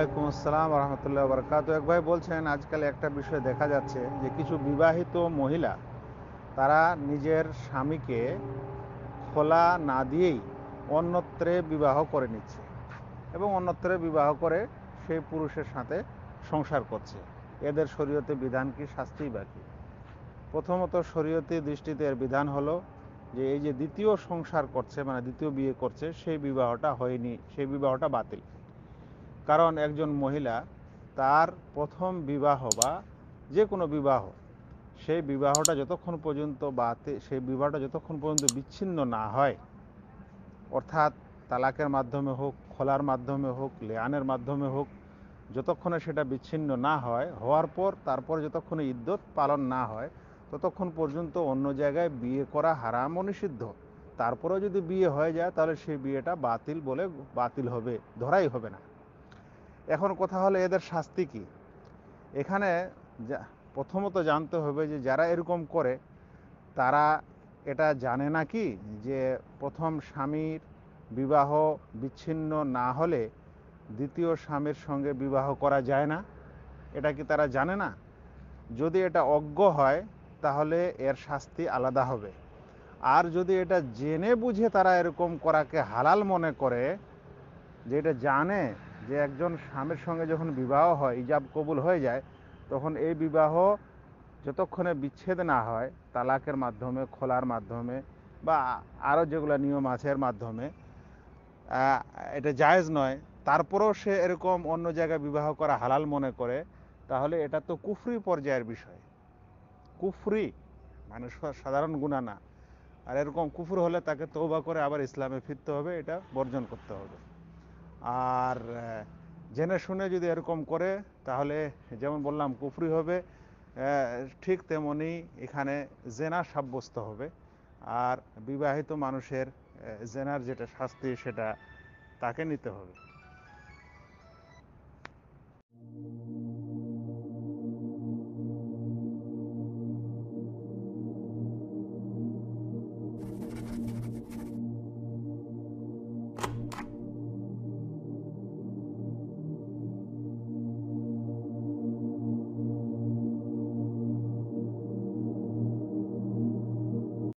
ওয়ালাইকুম আসসালাম রহমতুল্লাহ বরকাত এক ভাই বলছেন আজকাল একটা বিষয় দেখা যাচ্ছে যে কিছু বিবাহিত মহিলা তারা নিজের স্বামীকে খোলা না দিয়েই অন্যত্রে বিবাহ করে নিচ্ছে এবং অন্যত্রে বিবাহ করে সেই পুরুষের সাথে সংসার করছে এদের শরীয়তে বিধান কি শাস্তি বাকি প্রথমত শরীয়তে দৃষ্টিতে এর বিধান হলো যে এই যে দ্বিতীয় সংসার করছে মানে দ্বিতীয় বিয়ে করছে সেই বিবাহটা হয়নি সেই বিবাহটা বাতিল কারণ একজন মহিলা তার প্রথম বিবাহ বা যে কোনো বিবাহ সেই বিবাহটা যতক্ষণ পর্যন্ত বা সেই বিবাহটা যতক্ষণ পর্যন্ত বিচ্ছিন্ন না হয় অর্থাৎ তালাকের মাধ্যমে হোক খোলার মাধ্যমে হোক লেয়ানের মাধ্যমে হোক যতক্ষণে সেটা বিচ্ছিন্ন না হয় হওয়ার পর তারপর যতক্ষণে ইদ্যত পালন না হয় ততক্ষণ পর্যন্ত অন্য জায়গায় বিয়ে করা হারাম ও নিষিদ্ধ তারপরেও যদি বিয়ে হয়ে যায় তাহলে সেই বিয়েটা বাতিল বলে বাতিল হবে ধরাই হবে না এখন কথা হলো এদের শাস্তি কি এখানে প্রথমত জানতে হবে যে যারা এরকম করে তারা এটা জানে না কি যে প্রথম স্বামীর বিবাহ বিচ্ছিন্ন না হলে দ্বিতীয় স্বামীর সঙ্গে বিবাহ করা যায় না এটা কি তারা জানে না যদি এটা অজ্ঞ হয় তাহলে এর শাস্তি আলাদা হবে আর যদি এটা জেনে বুঝে তারা এরকম করাকে হালাল মনে করে যে এটা জানে যে একজন স্বামীর সঙ্গে যখন বিবাহ হয় ইজাব কবুল হয়ে যায় তখন এই বিবাহ যতক্ষণে বিচ্ছেদ না হয় তালাকের মাধ্যমে খোলার মাধ্যমে বা আরও যেগুলো নিয়ম আছে এর মাধ্যমে এটা জায়েজ নয় তারপরেও সে এরকম অন্য জায়গায় বিবাহ করা হালাল মনে করে তাহলে এটা তো কুফরি পর্যায়ের বিষয় কুফরি মানে সাধারণ গুণা না আর এরকম কুফুর হলে তাকে তৌবা করে আবার ইসলামে ফিরতে হবে এটা বর্জন করতে হবে আর জেনে শুনে যদি এরকম করে তাহলে যেমন বললাম কুফরি হবে ঠিক তেমনি এখানে জেনা সাব্যস্ত হবে আর বিবাহিত মানুষের জেনার যেটা শাস্তি সেটা তাকে নিতে হবে